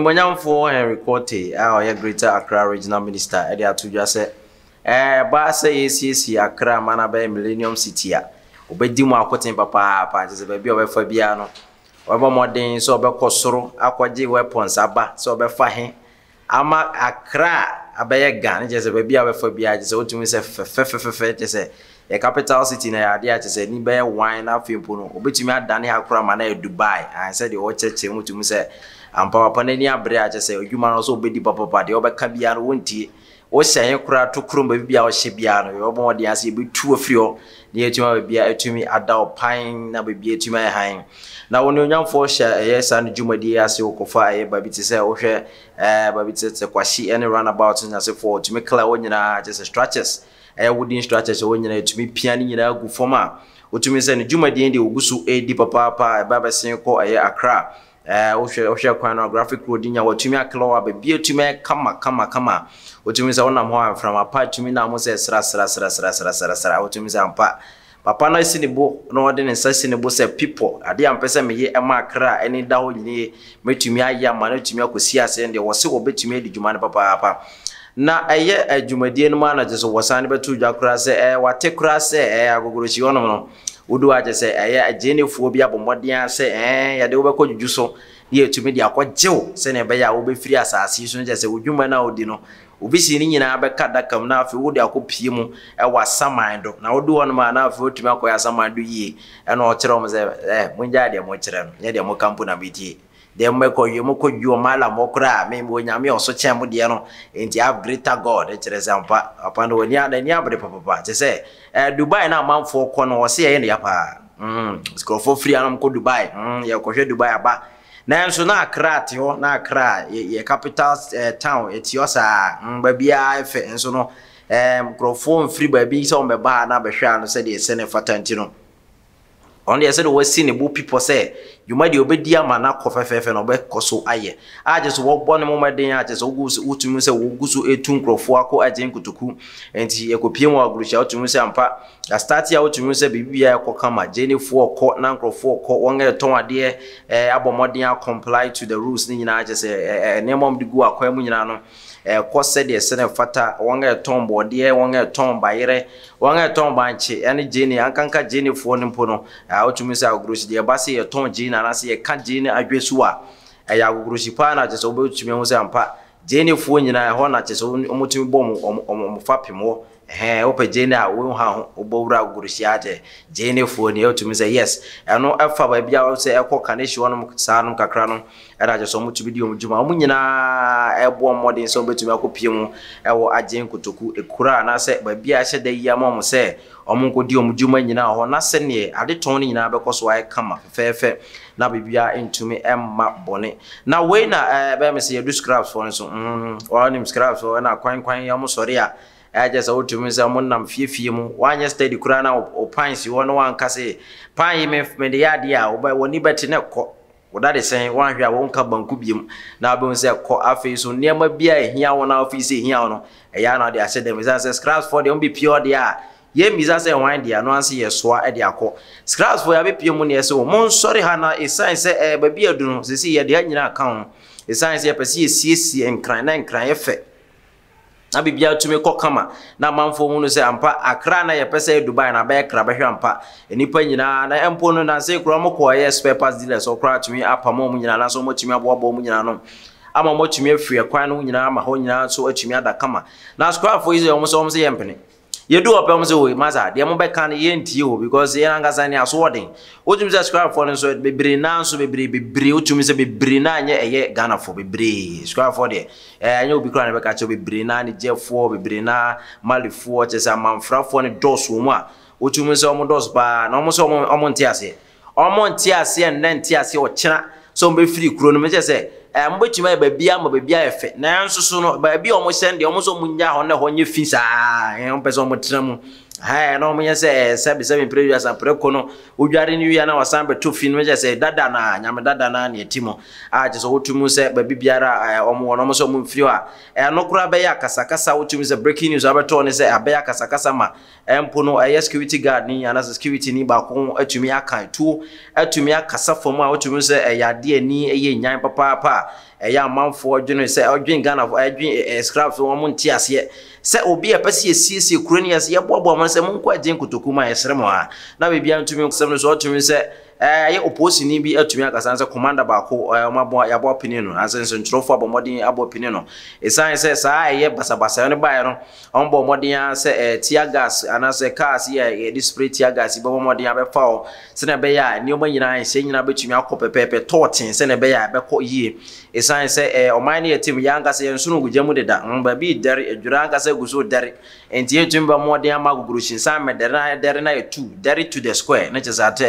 mmanyamfoɔ henry eh, kote eh, a ah, ɔyɛ greater accra regional minister ɛde ato dwa sɛ eh, ɛɛba sɛ yɛsiesie accra amana bɛyɛ millennium city a wɔbɛdi mu akoten papaapa nti sɛ baabi a wɔbɛfa biara no wɔbɛbɔ mmɔden sɛ wɔbɛkɔ soro akɔgye weapons aba sɛ wɔbɛfa he ama accra abɛyɛ ghana kyerɛ sɛ baabi a wɔbɛfa biara kyerɛ sɛ wotumi sɛ fɛfɛfɛfɛ kyerɛ sɛ yɛ capital city na yɛadeɛ a kyerɛ sɛ ni bɛyɛ wan na afei mpo no wɔbɛtumi adane akora ma na yɛ dubai ansɛ ah, deɛ wɔkyerɛkyerɛ mu tumi sɛ ampapapa n'ani abere akyɛ sɛ adwuma no nso wobɛdi papapa deɛ wobɛka biara no wɔntie wohyɛ he koraa to kurom baabi bia wɔhyɛ biara no yɛwɔbɔ wɔde ase yɛbɛtu afiri hɔ na yɛatumi a baabia ada wo pan na baabia atumi ayɛ han na wɔne onyamfoɔ hyɛ ɛyɛ eh, saa no dwumadie eh, ase wokɔfa ɛyɛ eh, baabi te sɛ wohwɛ baabi te sɛ kwahye ne runabout nyasefoɔ ɔtumi kla wɔ nyinaa kyɛ sɛ structures ɛyɛ wooden structures wɔ nyinaa ɛtumi pia ne nyinaa gu fam a wotumi sɛ no dwumadie deɛ wɔgu so ɛdi papaapa ɛba bɛsen kɔ ɛyɛ wohwɛ eh, wohwɛ kwan no graphic road nya wɔtumi akelɛ wɔ abɛbi atumi kama kama kama wotumi sɛ wonam hɔ a mframa pa atumi nam sɛ srasrasrasrasrasra wotumi sɛ ampa papa no si ne bo na ɔde ne nsa si ne bo sɛ pipo ade a mpɛ sɛ meyɛ ɛma akra ɛne da hɔ nyinaa mɛtumi ayɛ ama no atumi akɔsi aseɛ deɛ wɔse wɔbɛtumi adi dwuma no papaapa na ɛyɛ adwumadie no mu anagye so wɔsan ne bɛto dwa koraa sɛ ɛɛ eh, wate koraa sɛ ɛɛ eh, agogorokyi hɔnom no wodo agye sɛ ɛyɛ agyenefoɔ bi abɔmmɔden sɛ ɛn yɛde wobɛkɔ dwudwu so ne yɛtumi de akɔgye wo sɛnea ɛbɛyɛ a wobɛfiri asase so no kyɛ sɛ wodwuma no a wodi no obi si ne nyinaa bɛka daka mu na afei wode akɔpie mu ɛwɔ asaman do na wode hɔ nom a na afei wotumi akɔyɛ asaman do yie ɛna ɔkyerɛ wɔ m sɛ ɛ mongyaa deɛ mokyerɛ no nyɛ deɛ mokampo na metie deɛ mmɛkɔ wiem kɔ dwuo ma ala mɔ kora a mem onyame ɔso kyɛn mo deɛ no enti have greater god kyerɛ sɛ mpa apa no ani ani abere papapa kyerɛ sɛ eh, dubai na amanfoɔ kɔ no ɔse yɛyɛ ne ya paa mm, nkurɔfoɔ firi anom kɔ dubai mm, yɛkɔhwɛ dubai aba nanso na akra te hɔ na akra yɛ capital eh, town ɛti hɔ saa mm, baabiaa ɛfɛ nso no nkurɔfoɔ mfiri baabi sɛ ɔmɛbaa na abɛhwɛ a no sɛdeɛ ɛsɛ ne fata nti no ɔno deɛ sɛdeɛ wasi ne bo pipɔ sɛ dwuma deɛ wobɛdi ama no akɔ fɛfɛɛfɛ na wobɛkɔ so ayɛ agye so wɔbɔ ne mmɔden agye so wotumi sɛ wogu so ɛtu nkurɔfoɔ akɔ agye nkotoku nti ɛkɔpie mu agorohyia wotumi sɛ ampa astate a wotumi sɛ biribibiaa ɛkɔ kama gyenefoɔ kɔ na nkurɔfoɔ kɔ wɔn yɛ tɔn adeɛ ɛɛ abɔ mmɔden a comply to the rules ne nyinaa agye sɛ ɛɛ nneɛma mu de gu akwan mu nyinaa no ɛkɔ sɛdeɛ sɛ ne fata wɔn a ɛtɔn bɔɔdeɛ wɔn a ɛtɔn bayerɛ wɔn a ɛtɔn bankye ɛne gyeene ankanka gyeenefoɔ no mpo no a wotumi sɛ agorohyia deɛ ɛba sɛ yɛtɔn gyeene anaasɛ yɛka gyee ne adwe so a ɛyɛ agogorosi paa na kyerɛ sɛ wobɛtumi ho sɛ ampa gyenefoɔ nyinaa ɛhɔ na kyerɛ sɛ ɔmotumi bɔ ɔmfa pem hɔ hɛn wopɛ gyeene a woha ho wobɛwura agorohyia agye gyeenefoɔ ni ɛwotumi sɛ yes ɛno ɛfa baabi a sɛ ɛkɔ kane hyi hɔnom saa kakra no ɛna agye sɛ di ɔm dwuma ɔmo nyinaa ɛboɔ mmɔden sɛ akɔpie mu ɛwɔ agye nkotoku ɛkura anaasɛ baabi ɛhyɛ da ama ɔmo sɛ ɔmo nkɔdi dwuma nyinaa na sɛneɛ adetɔn no nyinaa bɛkɔ so ayɛ kama fɛfɛɛfɛ na ntumi na wei na ɛbɛyɛ me sɛ yɛdu no so ɔnim ɛkyɛ sɛ wotumi sɛ monam fiefie mu woanyɛ study koraa na wopan si hɔ na woanka se pan yi mede yɛ adeɛ a wɔni bɛte ne kɔ woda de sɛn woanhwɛ a wonka banku biom na wobɛhu sɛ kɔ afei so nneɛma bi a ɛhia wo na wofii sɛ ɛhia wo no ɛyɛ a na wode se dɛm ɛsiane sɛ scrapsfoɔ deɛ wombɛpie ɔdeɛ a yɛmmisa sɛ hwan deɛ ano ase yɛ soa de akɔ scrapsfoɔ yɛabɛpie mu neɛ sɛ wo monsɔre ha na ɛsiane sɛ ɛɛ eh, baabi adu e no sɛsii yɛde ha nyinaa ka ho ɛsiane sɛ yɛpɛ sɛ yɛsiesie nkran na nkran yɛfɛ na biribia tumi kɔ kama na amanfoɔ hunu sɛ ampa akra na yɛpɛ sɛ dubai na bɛyɛ kra bɛhwɛ ampa nnipa nyinaa na mpo no nanse kora mo kɔɔyɛ spare parts dealers ɔkora tumi apama ɔmo nyinaa nanso ɔmɔtumi aboaboa mu nyinaa no ama ɔmɔtumi afiri ɛkwan no nyinaa ama hɔ nyinaa nso atumi ada kama na asukaafoɔ yi sɛ ɔmo sɛ ɔmo sɛ yɛ yɛdu ɔpɛm sɛ wei masa deɛ mobɛka no yɛntie o because yɛn ankasa ne asoɔden wotumi sɛ sukuafoɔ no nso bebree naa nso bebree bebree wotumi sɛ bebree naa nyɛ ɛyɛ ghanafoɔ bebree sukuafoɔ deɛ ɛnyɛ obi koraa ne bɛka kyɛ bebree naa ne gyɛfoɔ bebree naa malifoɔ kyɛ sɛ amanfrafoɔ ne dɔɔso wɔ mu a wotumi sɛ ɔmo dɔɔso paa na ɔmo sɛ ɔmo ɔmo nte aseɛ ɔmo nte aseɛ nnɛ nte aseɛ ɔkyena sɛ ɔmo bɛfiri kuro no mekyɛ sɛ Eh, mobɛtumi ayɛ baabi ama baabi ayɛ fɛ nanso so no baabi a ɔmo hyɛn deɛ ɔmo nso ɔmo nya hɔ na hɔ nyɛ fi saa ɛn eh, ɔmo pɛ sɛ ɔmo tena mu haya na omunye sɛ sɛbi sɛbi previous apreko no odware ne wia na wasan bɛto fi no kyɛ sɛ dada na nyame dada na ne ɛti mu a kyɛ sɛ wotumi sɛ baabi biara ɔmo eh, wɔ no ɔmo sɛ ɔmo mfiri hɔ eh, a ɛno koraa bɛyɛ akasakasa wotumi sɛ breaking news abɛtɔɔ ne sɛ abɛyɛ akasakasa ma ɛmpo eh, no ɛyɛ security guard ni anaasɛ security ni baako atumi aka tuo atumi akasa fam a wotumi sɛ ɛyɛ adeɛ ni ɛyɛ nyan papaapa a ɛyɛ amanfoɔ dwene sɛ ɔdwene ghanafoɔ ɛdwene ɛscraps wɔn mo nte sɛ obi a pɛ sɛ yɛsiesie kuro no yɛsɛ yɛboaboa ma no sɛ monkɔ agye nkotoku mu a yɛserɛ mo a na biribia ntumi nsɛm no so ɔtumi sɛ ɛyɛ eh, opoosini bi atumi akasa sɛ commander baako ɔmabɔ eh, yɛabɔ pini no ansa nsɛntwerɛfoɔ abɔ mmɔden abɔ pini no ɛsiane sɛ saa ɛyɛ basabasa no baeɛ no ɔmbɔ a sɛ eh, tia gas anaasɛ cars yi a yɛde spray tia gas yi bɛbɔ mmɔden abɛfa hɔ sɛnɛ ɛbɛyɛ a nneɛma nyinaa nhyɛ nyinaa bɛtumi akɔ pɛpɛɛpɛ tɔɔten sɛnɛ ɛbɛyɛ a ɛbɛkɔ yie ɛsiane sɛ ɔman no yɛtim yɛ ankasa yɛn nso gu gya mu deda baabi dɛre adwira ankasa gu so dɛre nti bɛ mmɔden ama gogoro mɛ dɛre na yɛtu dɛre to the square ne kyɛ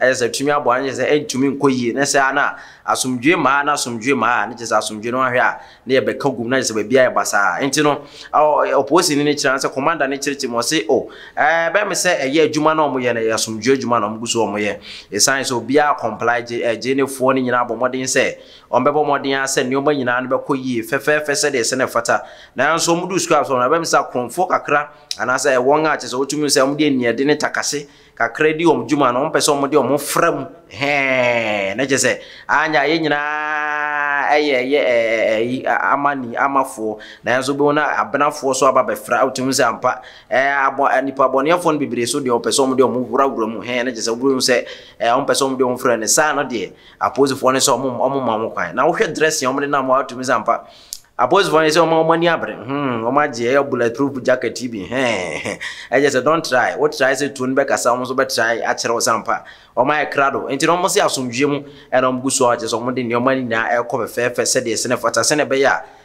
ɛyɛ sɛ tumi aboa no kyɛ sɛ ɛntumi nkɔ yie ah, ne sɛ ana asomdwe maa na asomdwe maa ne kyɛ sɛ asomdwe no ahwɛ a ne yɛbɛka gum na kyɛ sɛ baabi ayɛ basaa nti no ɔpoosini no kyerɛ no sɛ kɔmanda no kyerɛkyerɛ mu ɔse o oh, bɛme sɛ ɛyɛ adwuma no ɔmoyɛ no ɛyɛ asomdwe adwuma no ɔmgu so ɔmoyɛ ɛsiane sɛ obiaa kɔmplae gyenefoɔ no nyinaa bɔ mmɔden sɛ ɔmbɛbɔ mmɔden a sɛ nneɔma nyinaa no bɛkɔ yie fɛfɛɛfɛ sɛdeɛ ɛsɛ no ɛfata nanso ɔmudu sukuu asɔ no ɛbɛm sɛ akorɔmfoɔ kakra anaasɛ ɛwɔn a kyɛ sɛ wotumi sɛ ɔmde nniɛde ne takase kakra di ɔm dwuma no ɔmpɛ sɛ ɔmde de ɔmo fra mu hɛn ne kyɛ sɛ anya yɛ nyinaa ɛyɛ ɛyɛ ɛɛyi ama ni amafoɔ nanso bi wɔn na abenafoɔ so aba bɛfra awotum sɛ ampa ɛɛ abɔ nipa bɔnneɛfoɔ no bebree so deɛ ɔpɛ sɛ ɔmo de ɔmo wurawura mu hɛn ne kyɛ sɛ wuro sɛ ɛɛ ɔmo pɛ sɛ ɔmo de ɔmo fra ne saa no deɛ apolisifoɔ no sɛ ɔmo ɔmo ma ɔmo kwan na wohwɛ dressing ɔmo de nam awotum sɛ ampa apolisifoɔ oh, yɛ sɛ ɔma ɔma ni abere ah, hmm ɔma gye ɛyɛ bulletproof jacket yi bi hɛn ɛgye sɛ don try wo try sɛ tuo no bɛkasa wɔn nso bɛ try akyerɛ wɔn sampa ɔma yɛ krado nti na wɔn sɛ asomdwie mu ɛna wɔn gu so a kyerɛ sɛ wɔn de nneɛma nyinaa ɛkɔ fɛfɛɛfɛ sɛdeɛ sɛnɛ fata sɛnɛ bɛyɛ a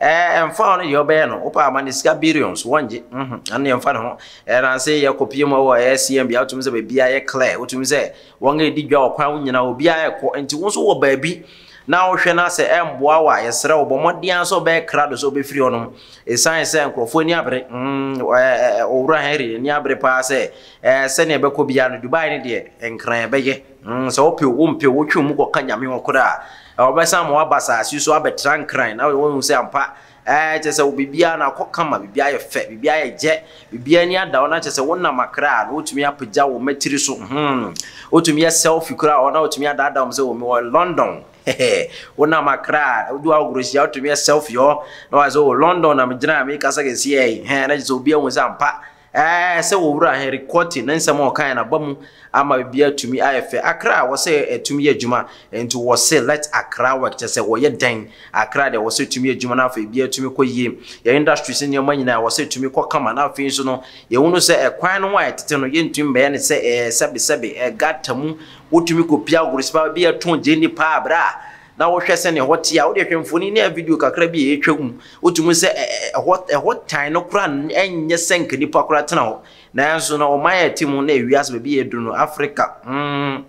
ɛmfa eh, hɔ no deɛ ɔbɛyɛ no wopɛ ama ne sika billions wɔngye ɛno mhm, yɛmfa ne ho ɛnanse eh, yɛkɔpie mu wɔ ɛsm bia wotumi sɛ baabia yɛ clear wotumi sɛ wɔn a ɛdi dwa wɔ kwan wo nyina obiaa yɛkɔ nti wo nso wɔ baabi na wohwɛ no sɛ ɛmboa wo a yɛserɛ wo bɔmmɔdea sɛ wobɛyɛ kra do sɛ wobɛfiri hɔ nom ɛsiane sɛ nkurɔfoɔ ani abere mhm, eh, owura henry ani abere paa sɛ sɛnea ɛbɛkɔ biara no dubai no deɛ nkran bɛyɛ mhm, sɛ wopɛ wo wotwe mu kɔka nyame hɔ koraa ɔbɛsan ma waba asase so abɛtra nkran na wɔn sɛ ampa ɛɛ kyerɛ sɛ biribiara na akɔ kama biribiara yɛ fɛ biribiara yɛ gyɛ biribiara ni ada ɔna kyerɛ sɛ wɔnam akra a wotumi apagya wɔn mɛtiri so hmm wotumi yɛ selfie kura ɔna wotumi adaada wɔn sɛ wɔn wɔ london Hehe. wonam akra wode wagrohyia wotumi yɛ selfie hɔ na wɔn sɛ wɔ oh, london na megyina a mekasa kɛseɛ yi hɛn na kyerɛ sɛ obi ahu sɛ ampa ɛɛ sɛ wɔwura ahɛn rekɔti ne nsɛm a ɔkan na ba mu ama biribi atumi ayɛ fɛ akra a wɔsɛ atumi yɛ adwuma nti wɔsɛ let akra work kyɛ sɛ wɔyɛ dan akra deɛ wɔsɛ atumi yɛ adwuma na afei biribi atumi kɔ yie yɛ industries nneɛma nyinaa wɔsɛ atumi kɔ kama na afei nso no yɛwɔ no sɛ ɛkwan no ho a yɛtete no yɛntumi bɛyɛ ne sɛ ɛɛ sɛbesɛbe ɛgata mu wotumi kɔ pia agorɔ sipa bi ɛtɔn gye nipa abira a na wohwɛ sɛne ɛhɔ te a wode hwɛ mfoni ne a video kakra bi a ɛtwa mu wotumi sɛ ɛhɔ tan no kora ɛnyɛ sɛ nka nipa kora tena hɔ nanso na ɔma yɛ te mu na ewiase baabi yɛ no africa mm,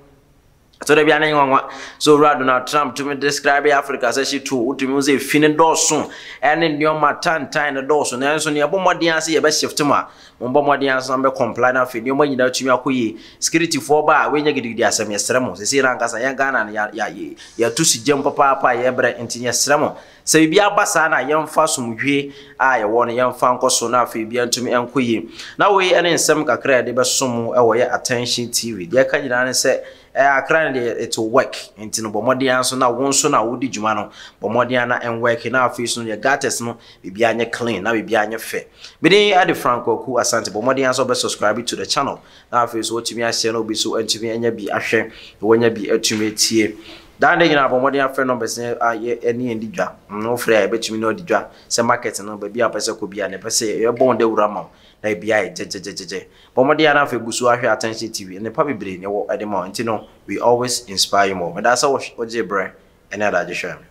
so da biya nan yawan so ra donald trump tumi describe africa sɛ hyi to wotumi wo sɛ fi ne dɔɔso ɛne nneɔma tantan ne dɔɔso nanso ne yɛbɔ mmɔden ase yɛbɛ shift mu a mombɔ mmɔden ase na mbɛ comply na afei nneɔma nyinaa tumi akɔ yie securityfoɔ ba a wɔnyɛ gidigidi asɛm yɛsrɛ mo sɛsei ra ankasa yɛn ghana no yɛto si gyam papaapa a yɛbrɛ nti yɛsrɛ mo sɛ biribi aba saa na yɛmfa somdwe a yɛwɔ no yɛmfa nkɔ so na afei bia ntumi ɛnkɔ yie na wei ne nsɛm kakra a yɛde bɛsom ɛwɔ yɛ attention tv deɛ ɛka nyinaa ne sɛ Eh, akra ne deɛ to will work nti no bɔmmɔden nso na wo nso na wodi dwuma no bɔmmɔden na ɛnwork na afei so no yɛ gates no biribi anyɛ clean na biribi anyɛ fɛ bidin ade franco aku asante bɔmmɔden nso bɛ subscribe to the channel na afei so wotumi ahyɛ na obi so ntumi anya bi ahwɛ na wanya bi atumi atie daa ne nyinaa abɔmmɔden afrɛ numbers ne ayɛ ɛne yɛn di dwa no frɛ a yɛbɛtumi na ɔdi dwa Se market no baabi a pɛ sɛ kɔ ne pɛ sɛ yɛbɔ wɔn de wura ma na ebi ayɛ gyegyegyegyegye bɔmmɔden a n'afɛ gu so ahwɛ attention tv Ne nipa bebree ne wo ɛde ma nti no we always inspire you more mɛ daa sɛ wɔgye brɛ ɛne adagye hwɛ mi.